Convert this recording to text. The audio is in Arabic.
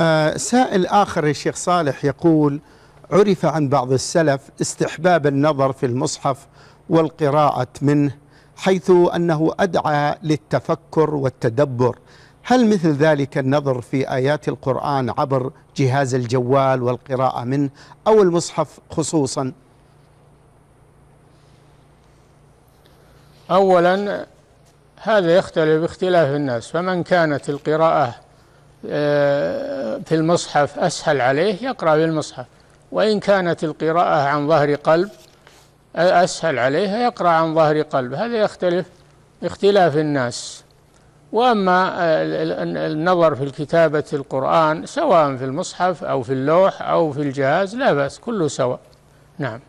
آه سائل آخر الشيخ صالح يقول عرف عن بعض السلف استحباب النظر في المصحف والقراءة منه حيث أنه أدعى للتفكر والتدبر هل مثل ذلك النظر في آيات القرآن عبر جهاز الجوال والقراءة منه أو المصحف خصوصا أولا هذا يختلف باختلاف الناس فمن كانت القراءة آه، في المصحف أسهل عليه يقرأ في المصحف وإن كانت القراءة عن ظهر قلب أسهل عليه يقرأ عن ظهر قلب هذا يختلف اختلاف الناس وأما النظر في الكتابة القرآن سواء في المصحف أو في اللوح أو في الجهاز لا بأس كله سواء نعم